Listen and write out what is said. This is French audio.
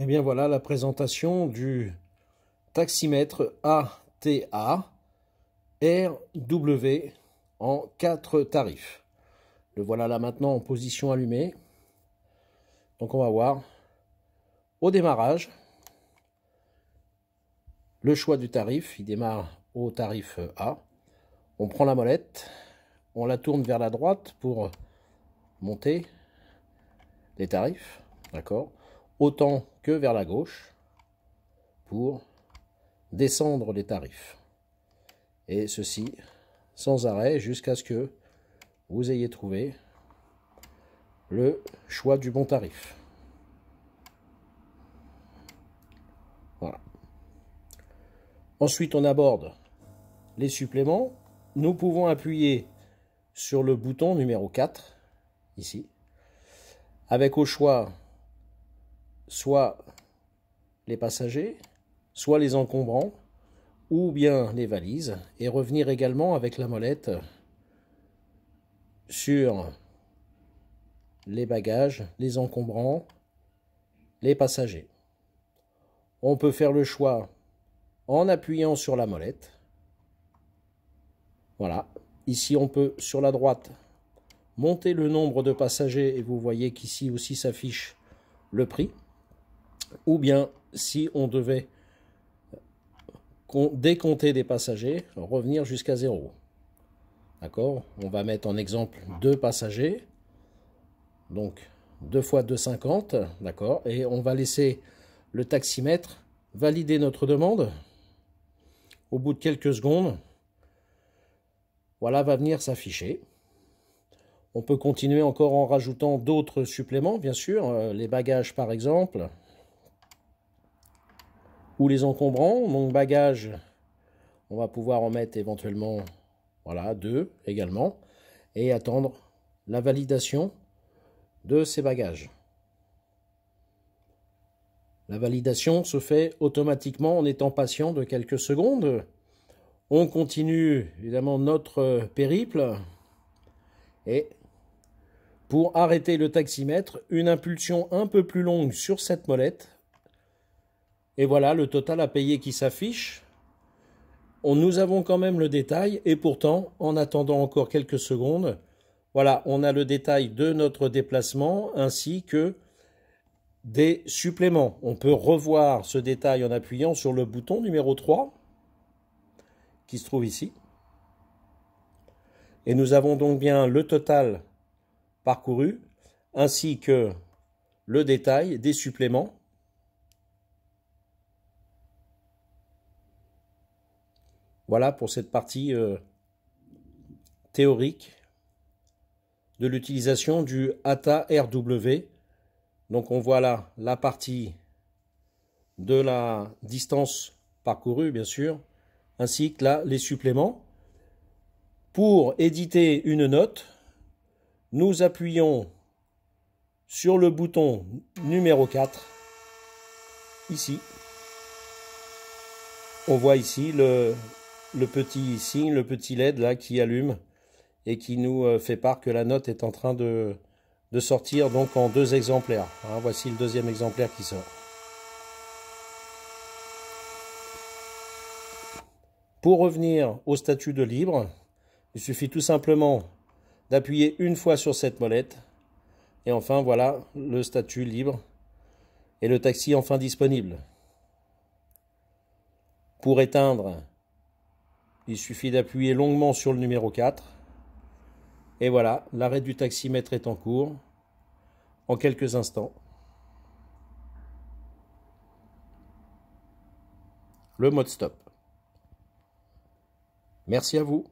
Et eh bien voilà la présentation du taximètre ATA RW en quatre tarifs. Le voilà là maintenant en position allumée. Donc on va voir au démarrage le choix du tarif. Il démarre au tarif A. On prend la molette, on la tourne vers la droite pour monter les tarifs. D'accord autant que vers la gauche pour descendre les tarifs. Et ceci sans arrêt jusqu'à ce que vous ayez trouvé le choix du bon tarif. Voilà. Ensuite, on aborde les suppléments. Nous pouvons appuyer sur le bouton numéro 4, ici, avec au choix soit les passagers, soit les encombrants, ou bien les valises, et revenir également avec la molette sur les bagages, les encombrants, les passagers. On peut faire le choix en appuyant sur la molette. Voilà. Ici, on peut, sur la droite, monter le nombre de passagers et vous voyez qu'ici aussi s'affiche le prix ou bien si on devait décompter des passagers, revenir jusqu'à zéro. D'accord On va mettre en exemple deux passagers. Donc deux fois 2,50. D'accord Et on va laisser le taximètre valider notre demande. Au bout de quelques secondes, voilà, va venir s'afficher. On peut continuer encore en rajoutant d'autres suppléments, bien sûr, euh, les bagages par exemple ou les encombrants. Mon bagage, on va pouvoir en mettre éventuellement voilà, deux également et attendre la validation de ces bagages. La validation se fait automatiquement en étant patient de quelques secondes. On continue évidemment notre périple et pour arrêter le taximètre, une impulsion un peu plus longue sur cette molette et voilà le total à payer qui s'affiche. Nous avons quand même le détail et pourtant, en attendant encore quelques secondes, voilà, on a le détail de notre déplacement ainsi que des suppléments. On peut revoir ce détail en appuyant sur le bouton numéro 3 qui se trouve ici. Et nous avons donc bien le total parcouru ainsi que le détail des suppléments Voilà pour cette partie euh, théorique de l'utilisation du ATA RW. Donc on voit là la partie de la distance parcourue, bien sûr, ainsi que là les suppléments. Pour éditer une note, nous appuyons sur le bouton numéro 4, ici. On voit ici le, le petit signe, le petit LED là qui allume et qui nous euh, fait part que la note est en train de, de sortir donc en deux exemplaires. Hein, voici le deuxième exemplaire qui sort. Pour revenir au statut de libre, il suffit tout simplement d'appuyer une fois sur cette molette. Et enfin, voilà le statut libre et le taxi enfin disponible. Pour éteindre il suffit d'appuyer longuement sur le numéro 4. Et voilà, l'arrêt du taximètre est en cours en quelques instants. Le mode stop. Merci à vous.